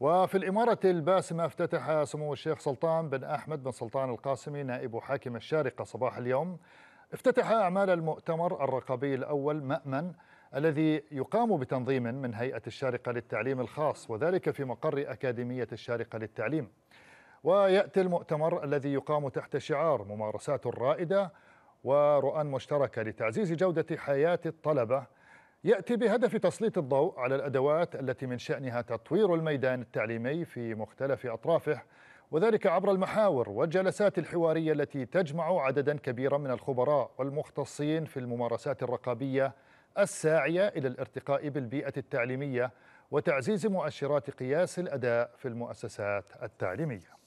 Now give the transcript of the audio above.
وفي الإمارة الباسمة افتتح سمو الشيخ سلطان بن أحمد بن سلطان القاسمي نائب حاكم الشارقة صباح اليوم افتتح أعمال المؤتمر الرقابي الأول مأمن الذي يقام بتنظيم من هيئة الشارقة للتعليم الخاص وذلك في مقر أكاديمية الشارقة للتعليم ويأتي المؤتمر الذي يقام تحت شعار ممارسات رائدة ورؤى مشتركة لتعزيز جودة حياة الطلبة يأتي بهدف تسليط الضوء على الأدوات التي من شأنها تطوير الميدان التعليمي في مختلف أطرافه وذلك عبر المحاور والجلسات الحوارية التي تجمع عددا كبيرا من الخبراء والمختصين في الممارسات الرقابية الساعية إلى الارتقاء بالبيئة التعليمية وتعزيز مؤشرات قياس الأداء في المؤسسات التعليمية